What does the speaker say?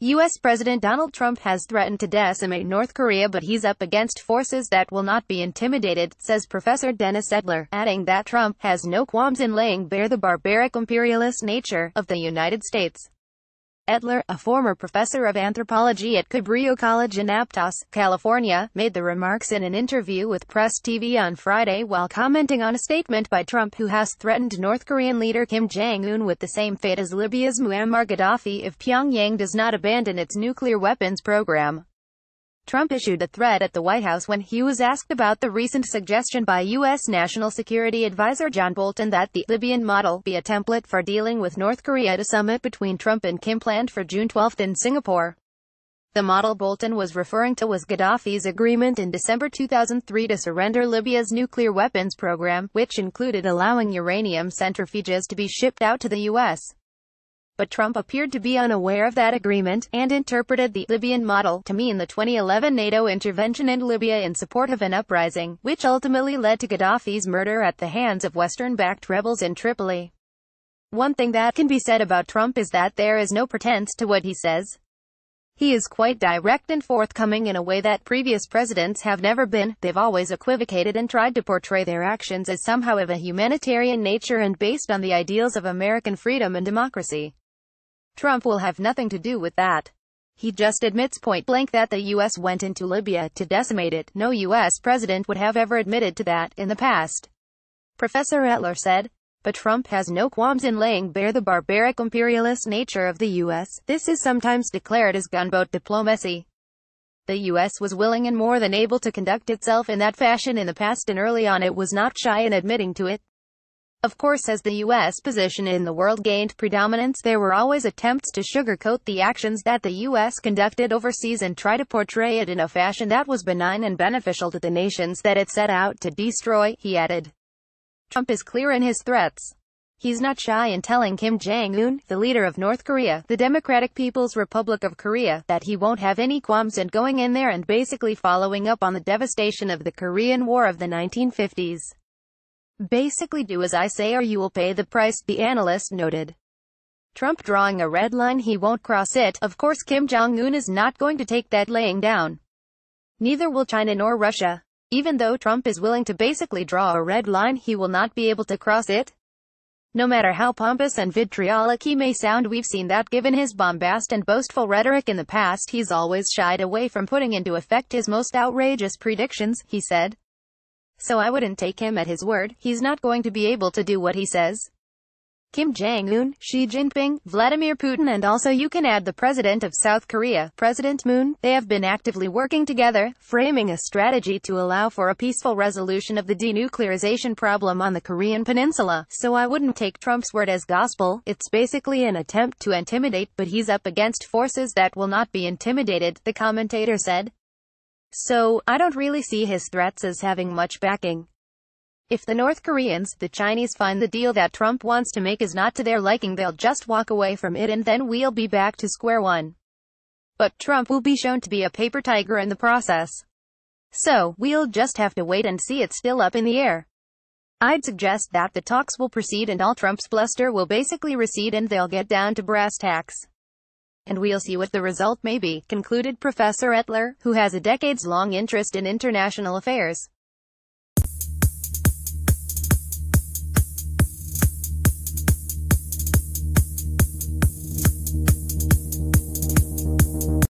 U.S. President Donald Trump has threatened to decimate North Korea but he's up against forces that will not be intimidated, says Professor Dennis Edler, adding that Trump has no qualms in laying bare the barbaric imperialist nature of the United States. Etler, a former professor of anthropology at Cabrillo College in Aptos, California, made the remarks in an interview with Press TV on Friday while commenting on a statement by Trump who has threatened North Korean leader Kim Jong-un with the same fate as Libya's Muammar Gaddafi if Pyongyang does not abandon its nuclear weapons program. Trump issued a threat at the White House when he was asked about the recent suggestion by U.S. National Security Advisor John Bolton that the Libyan model be a template for dealing with North Korea at a summit between Trump and Kim planned for June 12 in Singapore. The model Bolton was referring to was Gaddafi's agreement in December 2003 to surrender Libya's nuclear weapons program, which included allowing uranium centrifuges to be shipped out to the U.S but Trump appeared to be unaware of that agreement and interpreted the Libyan model to mean the 2011 NATO intervention in Libya in support of an uprising, which ultimately led to Gaddafi's murder at the hands of Western-backed rebels in Tripoli. One thing that can be said about Trump is that there is no pretense to what he says. He is quite direct and forthcoming in a way that previous presidents have never been. They've always equivocated and tried to portray their actions as somehow of a humanitarian nature and based on the ideals of American freedom and democracy. Trump will have nothing to do with that. He just admits point blank that the U.S. went into Libya to decimate it. No U.S. president would have ever admitted to that in the past. Professor Etler said. But Trump has no qualms in laying bare the barbaric imperialist nature of the U.S. This is sometimes declared as gunboat diplomacy. The U.S. was willing and more than able to conduct itself in that fashion in the past and early on it was not shy in admitting to it. Of course as the U.S. position in the world gained predominance there were always attempts to sugarcoat the actions that the U.S. conducted overseas and try to portray it in a fashion that was benign and beneficial to the nations that it set out to destroy, he added. Trump is clear in his threats. He's not shy in telling Kim Jong-un, the leader of North Korea, the Democratic People's Republic of Korea, that he won't have any qualms in going in there and basically following up on the devastation of the Korean War of the 1950s. Basically do as I say or you will pay the price, the analyst noted. Trump drawing a red line he won't cross it, of course Kim Jong-un is not going to take that laying down. Neither will China nor Russia. Even though Trump is willing to basically draw a red line he will not be able to cross it. No matter how pompous and vitriolic he may sound we've seen that given his bombast and boastful rhetoric in the past he's always shied away from putting into effect his most outrageous predictions, he said. So I wouldn't take him at his word, he's not going to be able to do what he says. Kim Jong-un, Xi Jinping, Vladimir Putin and also you can add the President of South Korea, President Moon, they have been actively working together, framing a strategy to allow for a peaceful resolution of the denuclearization problem on the Korean peninsula, so I wouldn't take Trump's word as gospel, it's basically an attempt to intimidate, but he's up against forces that will not be intimidated, the commentator said. So, I don't really see his threats as having much backing. If the North Koreans, the Chinese find the deal that Trump wants to make is not to their liking they'll just walk away from it and then we'll be back to square one. But Trump will be shown to be a paper tiger in the process. So, we'll just have to wait and see it's still up in the air. I'd suggest that the talks will proceed and all Trump's bluster will basically recede and they'll get down to brass tacks and we'll see what the result may be, concluded Professor Etler, who has a decades-long interest in international affairs.